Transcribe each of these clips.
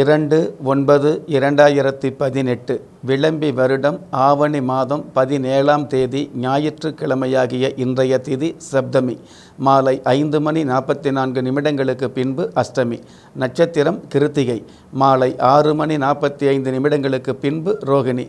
இரண்டு ஒன்பது இரண்டாயிரத்தி பதினெட்டு விளம்பி வருடம் ஆவணி மாதம் பதினேழாம் தேதி ஞாயிற்றுக்கிழமையாகிய இன்றைய திதி சப்தமி மாலை ஐந்து மணி நாற்பத்தி நான்கு நிமிடங்களுக்கு பின்பு அஷ்டமி நட்சத்திரம் கிருத்திகை மாலை ஆறு மணி நாற்பத்தி ஐந்து நிமிடங்களுக்கு பின்பு ரோகிணி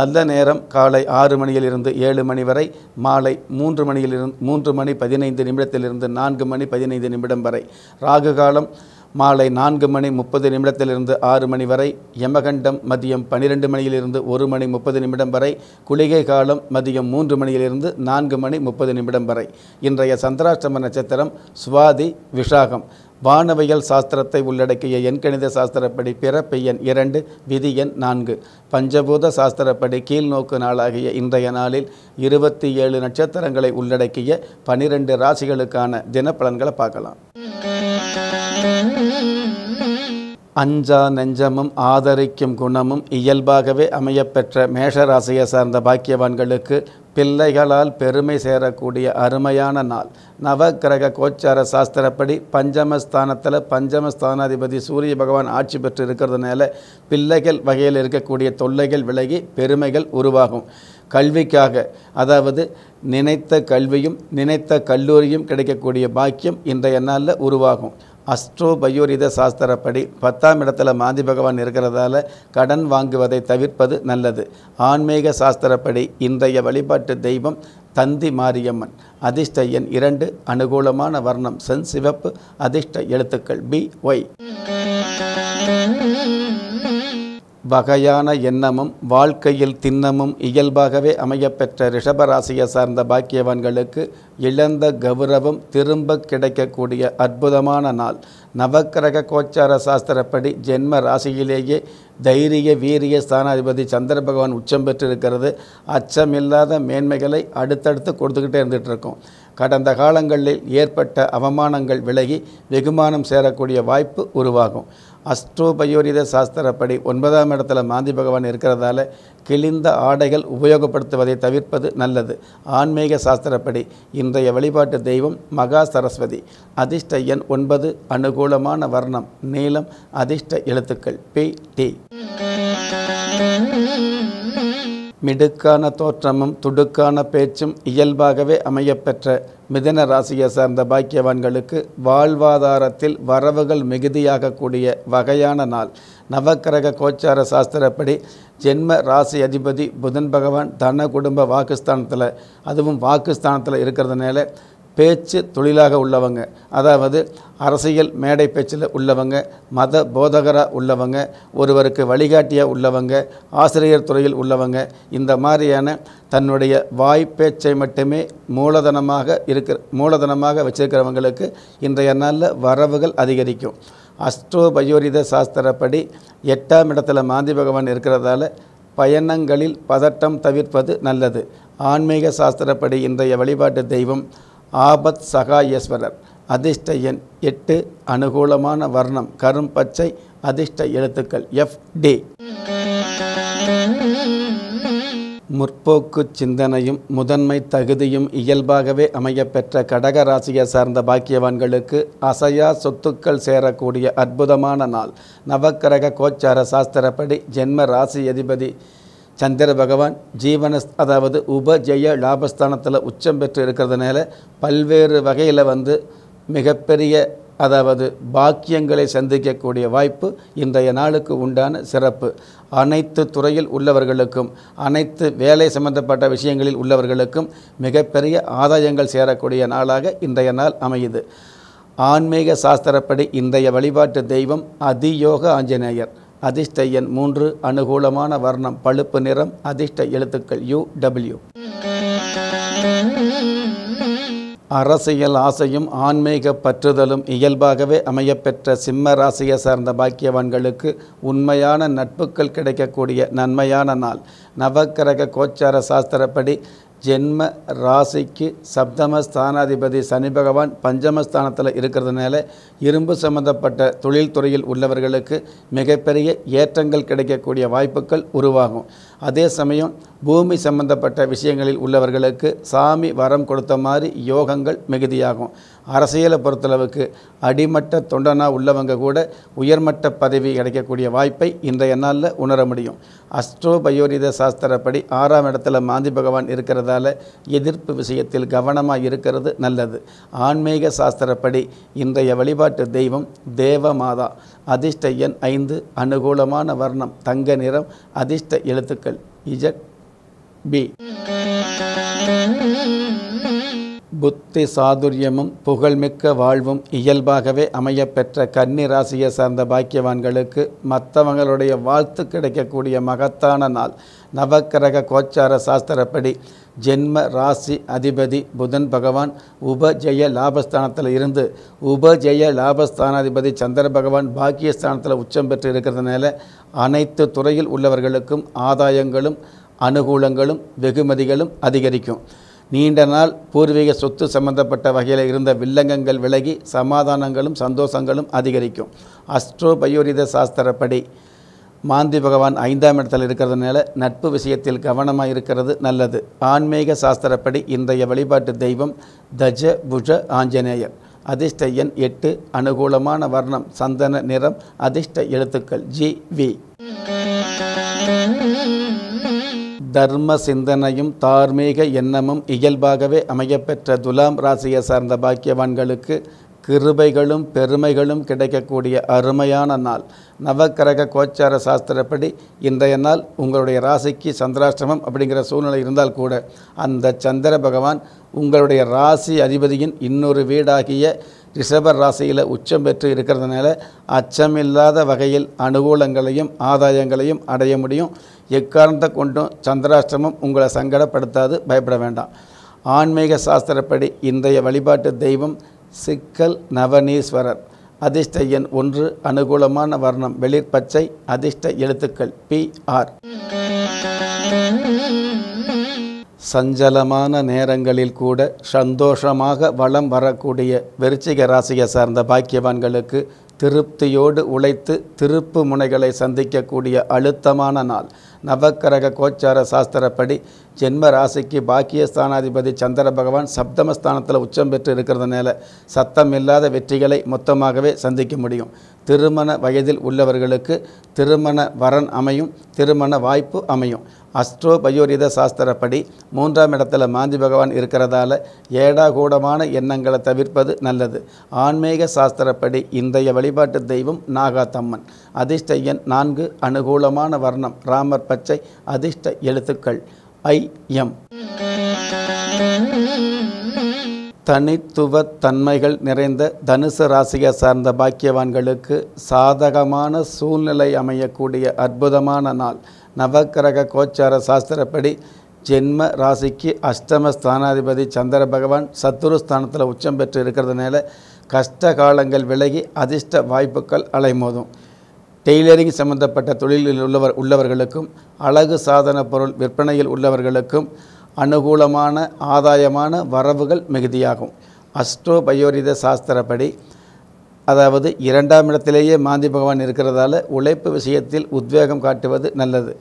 நல்ல நேரம் காலை ஆறு மணியிலிருந்து ஏழு மணி வரை மாலை மூன்று மணியிலிருந்து மூன்று மணி பதினைந்து நிமிடத்திலிருந்து நான்கு மணி பதினைந்து நிமிடம் வரை ராகு காலம் மாலை நான்கு மணி முப்பது நிமிடத்திலிருந்து ஆறு மணி வரை யமகண்டம் மதியம் பன்னிரெண்டு மணியிலிருந்து ஒரு மணி முப்பது நிமிடம் வரை குளிகை காலம் மதியம் மூன்று மணியிலிருந்து நான்கு மணி முப்பது நிமிடம் வரை இன்றைய சந்திராஷ்டம நட்சத்திரம் சுவாதி விஷாகம் வானவியல் சாஸ்திரத்தை உள்ளடக்கிய எண்கணித சாஸ்திரப்படி பிறப்பு எண் இரண்டு விதி எண் நான்கு பஞ்சபூத சாஸ்திரப்படி கீழ்நோக்கு நாளாகிய இன்றைய நாளில் இருபத்தி ஏழு நட்சத்திரங்களை உள்ளடக்கிய பனிரெண்டு ராசிகளுக்கான தினப்பலன்களை பார்க்கலாம் அஞ்சா நெஞ்சமும் ஆதரிக்கும் குணமும் இயல்பாகவே அமையப்பெற்ற மேஷராசியை சார்ந்த பாக்கியவான்களுக்கு பிள்ளைகளால் பெருமை சேரக்கூடிய அருமையான நாள் நவக்கிரக கோச்சார சாஸ்திரப்படி பஞ்சமஸ்தானத்தில் பஞ்சமஸ்தானாதிபதி சூரிய பகவான் ஆட்சி பெற்று இருக்கிறதுனால பிள்ளைகள் வகையில் இருக்கக்கூடிய தொல்லைகள் விலகி பெருமைகள் உருவாகும் கல்விக்காக அதாவது நினைத்த கல்வியும் நினைத்த கல்லூரியும் கிடைக்கக்கூடிய பாக்கியம் இன்றைய நாளில் உருவாகும் அஸ்ட்ரோ பயோரித சாஸ்திரப்படி பத்தாம் இடத்துல மாந்தி பகவான் இருக்கிறதால கடன் வாங்குவதை தவிர்ப்பது நல்லது ஆன்மீக சாஸ்திரப்படி இன்றைய வழிபாட்டு தெய்வம் தந்தி மாரியம்மன் அதிர்ஷ்ட எண் இரண்டு அனுகூலமான வர்ணம் சென் சிவப்பு அதிர்ஷ்ட எழுத்துக்கள் பி ஒய் வகையான எண்ணமும் வாழ்க்கையில் திண்ணமும் இயல்பாகவே அமையப்பெற்ற ரிஷபராசியை சார்ந்த பாக்கியவான்களுக்கு இழந்த கௌரவம் திரும்ப கிடைக்கக்கூடிய அற்புதமான நாள் நவக்கிரக கோச்சார சாஸ்திரப்படி ஜென்ம ராசியிலேயே தைரிய வீரிய ஸ்தானாதிபதி சந்திர பகவான் உச்சம் பெற்றிருக்கிறது அச்சமில்லாத மேன்மைகளை அடுத்தடுத்து கொடுத்துக்கிட்டே இருந்துகிட்டு இருக்கோம் கடந்த காலங்களில் ஏற்பட்ட அவமானங்கள் விலகி வெகுமானம் சேரக்கூடிய வாய்ப்பு உருவாகும் அஸ்ட்ரோபயோரித சாஸ்திரப்படி ஒன்பதாம் இடத்துல மாந்தி பகவான் இருக்கிறதால கிழிந்த ஆடைகள் உபயோகப்படுத்துவதை தவிர்ப்பது நல்லது ஆன்மீக சாஸ்திரப்படி இன்றைய வழிபாட்டு தெய்வம் மகா சரஸ்வதி அதிர்ஷ்ட எண் ஒன்பது அனுகூலமான வர்ணம் நீளம் அதிர்ஷ்ட எழுத்துக்கள் பி டி மிடுக்கான தோற்றமும் துடுக்கான பேச்சும் இயல்பாகவே அமையப்பெற்ற மிதன ராசியை சார்ந்த பாக்கியவான்களுக்கு வாழ்வாதாரத்தில் வரவுகள் மிகுதியாகக்கூடிய வகையான நாள் நவக்கிரக கோச்சார சாஸ்திரப்படி ஜென்ம ராசி அதிபதி புதன் பகவான் தன குடும்ப வாக்குஸ்தானத்தில் அதுவும் வாக்குஸ்தானத்தில் இருக்கிறதுனால பேச்சு தொழிலாக உள்ளவங்க அதாவது அரசியல் மேடை பேச்சில் உள்ளவங்க மத போதகராக உள்ளவங்க ஒருவருக்கு வழிகாட்டியாக உள்ளவங்க ஆசிரியர் துறையில் உள்ளவங்க இந்த மாதிரியான தன்னுடைய வாய் பேச்சை மட்டுமே மூலதனமாக இருக்கிற மூலதனமாக வச்சிருக்கிறவங்களுக்கு இன்றைய நாளில் வரவுகள் அதிகரிக்கும் அஸ்ட்ரோ பயோரித சாஸ்திரப்படி எட்டாம் இடத்துல மாந்தி பகவான் இருக்கிறதால பயணங்களில் பதட்டம் தவிர்ப்பது நல்லது ஆன்மீக சாஸ்திரப்படி இன்றைய வழிபாட்டு தெய்வம் ஆபத் சகாயேஸ்வரர் அதிர்ஷ்ட எண் எட்டு அனுகூலமான வர்ணம் கரும் பச்சை அதிர்ஷ்ட எழுத்துக்கள் எஃப் டி முற்போக்கு சிந்தனையும் முதன்மை தகுதியும் இயல்பாகவே அமையப்பெற்ற கடக ராசியை சார்ந்த பாக்கியவான்களுக்கு அசையா சொத்துக்கள் சேரக்கூடிய அற்புதமான நாள் நவக்கிரக கோச்சார சாஸ்திரப்படி ஜென்ம ராசி அதிபதி சந்திர பகவான் ஜீவன அதாவது உபஜெய லாபஸ்தானத்தில் உச்சம் பெற்று இருக்கிறதுனால பல்வேறு வகையில் வந்து மிகப்பெரிய அதாவது பாக்கியங்களை சந்திக்கக்கூடிய வாய்ப்பு இன்றைய நாளுக்கு உண்டான சிறப்பு அனைத்து துறையில் உள்ளவர்களுக்கும் அனைத்து வேலை சம்பந்தப்பட்ட விஷயங்களில் உள்ளவர்களுக்கும் மிகப்பெரிய ஆதாயங்கள் சேரக்கூடிய நாளாக இன்றைய நாள் அமையுது ஆன்மீக சாஸ்திரப்படி இன்றைய வழிபாட்டு தெய்வம் அதியோக ஆஞ்சநேயர் அதிர்ஷ்ட எண் மூன்று அனுகூலமான வர்ணம் பழுப்பு நிறம் அதிர்ஷ்ட எழுத்துக்கள் யு டபிள்யூ அரசியல் ஆசையும் ஆன்மீக பற்றுதலும் இயல்பாகவே அமையப்பெற்ற சிம்ம ராசியை சார்ந்த பாக்கியவான்களுக்கு உண்மையான நட்புகள் கிடைக்கக்கூடிய நன்மையான நாள் நவக்கிரக கோச்சார சாஸ்திரப்படி ஜென்ம ராசிக்கு சப்தம ஸ்தானாதிபதி சனி பகவான் பஞ்சமஸ்தானத்தில் இருக்கிறதுனால இரும்பு சம்பந்தப்பட்ட தொழில்துறையில் உள்ளவர்களுக்கு மிகப்பெரிய ஏற்றங்கள் கிடைக்கக்கூடிய வாய்ப்புகள் உருவாகும் அதே சமயம் பூமி சம்பந்தப்பட்ட விஷயங்களில் உள்ளவர்களுக்கு சாமி வரம் கொடுத்த மாதிரி யோகங்கள் மிகுதியாகும் அரசியலை பொறுத்தளவுக்கு அடிமட்ட தொண்டனாக உள்ளவங்க கூட உயர்மட்ட பதவி கிடைக்கக்கூடிய வாய்ப்பை இன்றைய நாளில் உணர முடியும் அஸ்ட்ரோ பயோரித சாஸ்திரப்படி ஆறாம் இடத்துல மாந்தி பகவான் இருக்கிறதா என்பதால் எதிர்ப்பு விஷயத்தில் கவனமாக இருக்கிறது நல்லது ஆன்மீக சாஸ்திரப்படி இன்றைய வழிபாட்டு தெய்வம் தேவமாதா அதிர்ஷ்ட எண் ஐந்து அனுகூலமான வர்ணம் தங்க நிறம் அதிர்ஷ்ட எழுத்துக்கள் இஜட் பி புத்தி சாதுரியமும் புகழ்மிக்க வாழ்வும் இயல்பாகவே அமையப்பெற்ற கன்னி ராசியை சார்ந்த பாக்கியவான்களுக்கு மற்றவங்களுடைய வாழ்த்து கிடைக்கக்கூடிய மகத்தான நாள் நவக்கிரக கோச்சார சாஸ்திரப்படி ஜென்ம ராசி அதிபதி புதன் பகவான் உபஜெய லாபஸ்தானத்தில் இருந்து உபஜெய லாபஸ்தானாதிபதி சந்திர பகவான் பாக்கியஸ்தானத்தில் உச்சம் பெற்று இருக்கிறதுனால அனைத்து துறையில் உள்ளவர்களுக்கும் ஆதாயங்களும் அனுகூலங்களும் வெகுமதிகளும் அதிகரிக்கும் நீண்ட நாள் பூர்வீக சொத்து சம்பந்தப்பட்ட வகையில் இருந்த வில்லங்கங்கள் விலகி சமாதானங்களும் சந்தோஷங்களும் அதிகரிக்கும் அஸ்ட்ரோ பயோரித சாஸ்திரப்படி மாந்தி பகவான் ஐந்தாம் இடத்தில் இருக்கிறதுனால நட்பு விஷயத்தில் கவனமாக இருக்கிறது நல்லது ஆன்மீக சாஸ்திரப்படி இன்றைய வழிபாட்டு தெய்வம் தஜ புஜ ஆஞ்சநேயர் அதிர்ஷ்ட எண் எட்டு அனுகூலமான வர்ணம் சந்தன நிறம் அதிர்ஷ்ட எழுத்துக்கள் ஜி வி தர்ம சிந்தனையும் தார்மீக எண்ணமும் இயல்பாகவே அமையப்பெற்ற துலாம் ராசியை சார்ந்த பாக்கியவான்களுக்கு கிருபைகளும் பெருமைகளும் கிடைக்கக்கூடிய அருமையான நாள் நவக்கரக கோச்சார சாஸ்திரப்படி இன்றைய நாள் உங்களுடைய ராசிக்கு சந்திராஷ்டிரமம் அப்படிங்கிற சூழ்நிலை இருந்தால் கூட அந்த சந்திர பகவான் உங்களுடைய ராசி அதிபதியின் இன்னொரு வீடாகிய ரிஷப ராசியில் உச்சம் பெற்று இருக்கிறதுனால அச்சமில்லாத வகையில் அனுகூலங்களையும் ஆதாயங்களையும் அடைய முடியும் எக்காரணத்தை கொண்டும் சந்திராஷ்டிரமம் உங்களை சங்கடப்படுத்தாது பயப்பட வேண்டாம் ஆன்மீக சாஸ்திரப்படி இன்றைய வழிபாட்டு தெய்வம் சிக்கல் நவநீஸ்வரர் அதிர்ஷ்ட எண் ஒன்று அனுகூலமான வர்ணம் வெளிர்பச்சை அதிர்ஷ்ட எழுத்துக்கள் பி ஆர் சஞ்சலமான நேரங்களில் கூட சந்தோஷமாக வளம் வரக்கூடிய விருச்சிக ராசியை சார்ந்த பாக்கியவான்களுக்கு திருப்தியோடு உழைத்து திருப்பு முனைகளை சந்திக்கக்கூடிய அழுத்தமான நாள் நவக்கரக கோச்சார சாஸ்திரப்படி ஜென்ம ராசிக்கு பாக்கியஸ்தானாதிபதி சந்திர பகவான் சப்தமஸ்தானத்தில் உச்சம் பெற்று இருக்கிறதுனால சத்தம் இல்லாத வெற்றிகளை மொத்தமாகவே சந்திக்க முடியும் திருமண வயதில் உள்ளவர்களுக்கு திருமண வரன் அமையும் திருமண வாய்ப்பு அமையும் அஸ்ட்ரோ பயோரித சாஸ்திரப்படி மூன்றாம் இடத்துல மாந்தி பகவான் இருக்கிறதால ஏடா கூடமான எண்ணங்களை தவிர்ப்பது நல்லது ஆன்மீக சாஸ்திரப்படி இன்றைய வழிபாட்டு தெய்வம் நாகாத்தம்மன் அதிர்ஷ்ட எண் நான்கு அனுகூலமான வர்ணம் ராமர் பச்சை அதிர்ஷ்ட எழுத்துக்கள் ஐ எம் தனித்துவ தன்மைகள் நிறைந்த தனுசு ராசியை சார்ந்த பாக்கியவான்களுக்கு சாதகமான சூழ்நிலை அமையக்கூடிய அற்புதமான நாள் நவக்கிரக கோச்சார சாஸ்திரப்படி ஜென்ம ராசிக்கு அஷ்டம ஸ்தானாதிபதி சந்திர பகவான் சத்துரு ஸ்தானத்தில் உச்சம் பெற்று இருக்கிறதுனால கஷ்ட காலங்கள் விலகி அதிர்ஷ்ட வாய்ப்புகள் அலைமோதும் டெய்லரிங் சம்பந்தப்பட்ட தொழிலில் உள்ளவர் உள்ளவர்களுக்கும் அழகு சாதன பொருள் விற்பனையில் உள்ளவர்களுக்கும் அனுகூலமான ஆதாயமான வரவுகள் மிகுதியாகும் அஸ்ட்ரோபயோரித சாஸ்திரப்படி அதாவது இரண்டாம் இடத்திலேயே மாந்தி பகவான் இருக்கிறதால உழைப்பு விஷயத்தில் உத்வேகம் காட்டுவது நல்லது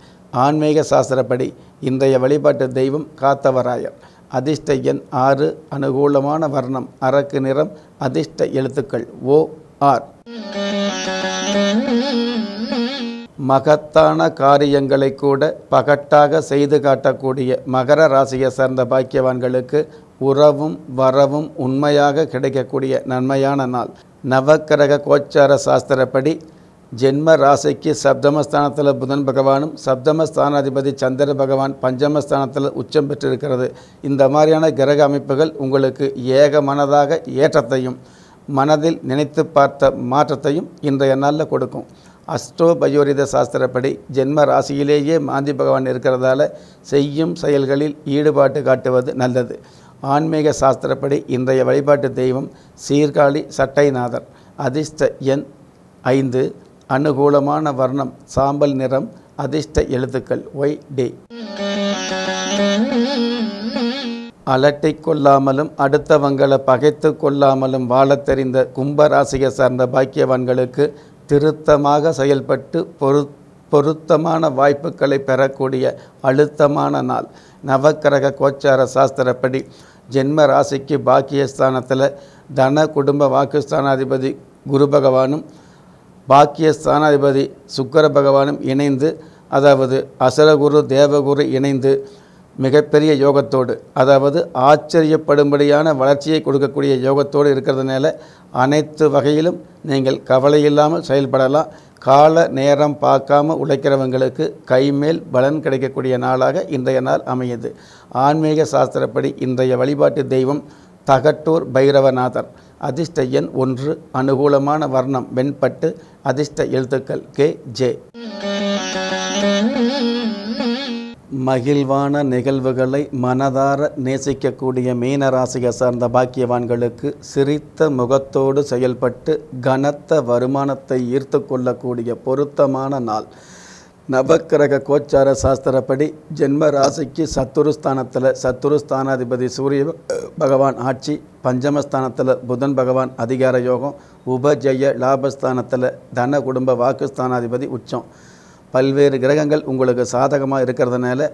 ஆன்மீக சாஸ்திரப்படி இன்றைய வழிபாட்டு தெய்வம் காத்தவராயர் அதிர்ஷ்ட எண் ஆறு அனுகூலமான வர்ணம் அரக்கு நிறம் அதிர்ஷ்ட எழுத்துக்கள் ஓ ஆர் மகத்தான காரியங்களை கூட பகட்டாக செய்து காட்டக்கூடிய மகர ராசியை சார்ந்த பாக்கியவான்களுக்கு உறவும் வரவும் உண்மையாக கிடைக்கக்கூடிய நன்மையான நாள் நவக்கிரக கோச்சார சாஸ்திரப்படி ஜென்ம ராசிக்கு சப்தமஸ்தானத்தில் புதன் பகவானும் சப்தமஸ்தானாதிபதி சந்திர பகவான் பஞ்சமஸ்தானத்தில் உச்சம் பெற்றிருக்கிறது இந்த மாதிரியான கிரக அமைப்புகள் உங்களுக்கு ஏக மனதாக ஏற்றத்தையும் மனதில் நினைத்து பார்த்த மாற்றத்தையும் இன்றைய நாளில் கொடுக்கும் அஷ்டோ பயோரித சாஸ்திரப்படி ஜென்ம ராசியிலேயே மாந்தி பகவான் இருக்கிறதால செய்யும் செயல்களில் ஈடுபாட்டு காட்டுவது நல்லது ஆன்மீக சாஸ்திரப்படி இன்றைய வழிபாட்டு தெய்வம் சீர்காழி சட்டைநாதர் அதிர்ஷ்ட எண் ஐந்து அனுகூலமான வர்ணம் சாம்பல் நிறம் அதிர்ஷ்ட எழுத்துக்கள் ஒய் டே அலட்டை கொள்ளாமலும் அடுத்தவங்களை பகைத்து கொள்ளாமலும் வாழத் தெரிந்த கும்பராசியை சார்ந்த பாக்கியவான்களுக்கு திருத்தமாக செயல்பட்டு பொருத் பொருத்தமான வாய்ப்புகளை பெறக்கூடிய அழுத்தமான நாள் நவக்கிரக கோச்சார சாஸ்திரப்படி ஜென்ம ராசிக்கு பாக்கியஸ்தானத்தில் தன குடும்ப வாக்குஸ்தானாதிபதி குரு பகவானும் பாக்கியஸ்தானாதிபதி சுக்கர பகவானும் இணைந்து அதாவது அசரகுரு தேவகுரு இணைந்து மிகப்பெரிய யோகத்தோடு அதாவது ஆச்சரியப்படும்படியான வளர்ச்சியை கொடுக்கக்கூடிய யோகத்தோடு இருக்கிறதுனால அனைத்து வகையிலும் நீங்கள் கவலை இல்லாமல் செயல்படலாம் கால நேரம் பார்க்காம உழைக்கிறவங்களுக்கு கைமேல் பலன் கிடைக்கக்கூடிய நாளாக இன்றைய நாள் அமையுது ஆன்மீக சாஸ்திரப்படி இன்றைய வழிபாட்டு தெய்வம் தகட்டூர் பைரவநாதர் அதிர்ஷ்ட எண் ஒன்று அனுகூலமான வர்ணம் வெண்பட்டு அதிர்ஷ்ட எழுத்துக்கள் கே ஜே மகிழ்வான நிகழ்வுகளை மனதார நேசிக்கக்கூடிய மீனராசியை சார்ந்த பாக்கியவான்களுக்கு சிரித்த முகத்தோடு செயல்பட்டு கனத்த வருமானத்தை ஈர்த்து கொள்ளக்கூடிய பொருத்தமான நாள் நவக்கிரக கோச்சார சாஸ்திரப்படி ஜென்ம ராசிக்கு சத்துருஸ்தானத்தில் சத்துருஸ்தானாதிபதி சூரிய பகவான் ஆட்சி பஞ்சமஸ்தானத்தில் புதன் பகவான் அதிகார யோகம் உபஜய லாபஸ்தானத்தில் தன குடும்ப வாக்குஸ்தானாதிபதி உச்சம் பல்வேறு கிரகங்கள் உங்களுக்கு சாதகமாக இருக்கிறதுனால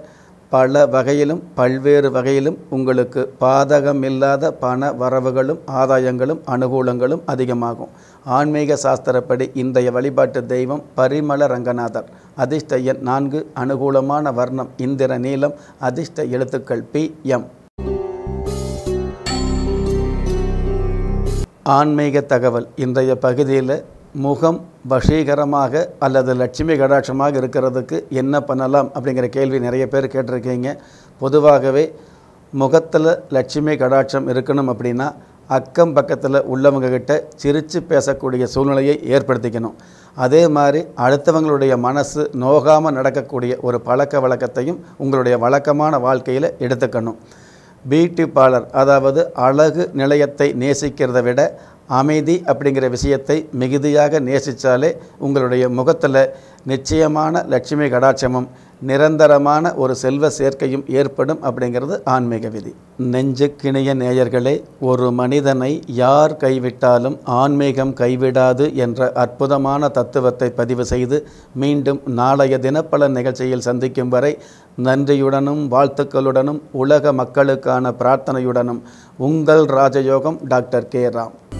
பல வகையிலும் பல்வேறு வகையிலும் உங்களுக்கு பாதகமில்லாத பண வரவுகளும் ஆதாயங்களும் அனுகூலங்களும் அதிகமாகும் ஆன்மீக சாஸ்திரப்படி இன்றைய வழிபாட்டு தெய்வம் பரிமள ரங்கநாதர் அதிர்ஷ்ட எண் நான்கு அனுகூலமான வர்ணம் இந்திர நீளம் அதிர்ஷ்ட எழுத்துக்கள் பி எம் ஆன்மீக தகவல் இன்றைய பகுதியில் முகம் வசீகரமாக அல்லது லட்சுமி கடாட்சமாக இருக்கிறதுக்கு என்ன பண்ணலாம் அப்படிங்கிற கேள்வி நிறைய பேர் கேட்டிருக்கீங்க பொதுவாகவே முகத்தில் லட்சுமி கடாட்சம் இருக்கணும் அப்படின்னா அக்கம் பக்கத்தில் உள்ளவங்கக்கிட்ட சிரித்து பேசக்கூடிய சூழ்நிலையை ஏற்படுத்திக்கணும் அதே மாதிரி அடுத்தவங்களுடைய மனசு நோகாமல் நடக்கக்கூடிய ஒரு பழக்க வழக்கத்தையும் உங்களுடைய வழக்கமான வாழ்க்கையில் எடுத்துக்கணும் பியூட்டி பார்லர் அதாவது அழகு நிலையத்தை நேசிக்கிறத விட அமைதி அப்படிங்கிற விஷயத்தை மிகுதியாக நேசித்தாலே உங்களுடைய முகத்தில் நிச்சயமான லட்சுமி கடாட்சமும் நிரந்தரமான ஒரு செல்வ சேர்க்கையும் ஏற்படும் அப்படிங்கிறது ஆன்மீக விதி கிணிய நேயர்களே ஒரு மனிதனை யார் கைவிட்டாலும் ஆன்மீகம் கைவிடாது என்ற அற்புதமான தத்துவத்தை பதிவு செய்து மீண்டும் நாளைய தினப்பல நிகழ்ச்சியில் சந்திக்கும் வரை நன்றியுடனும் வாழ்த்துக்களுடனும் உலக மக்களுக்கான பிரார்த்தனையுடனும் உங்கள் ராஜயோகம் டாக்டர் கே ராம்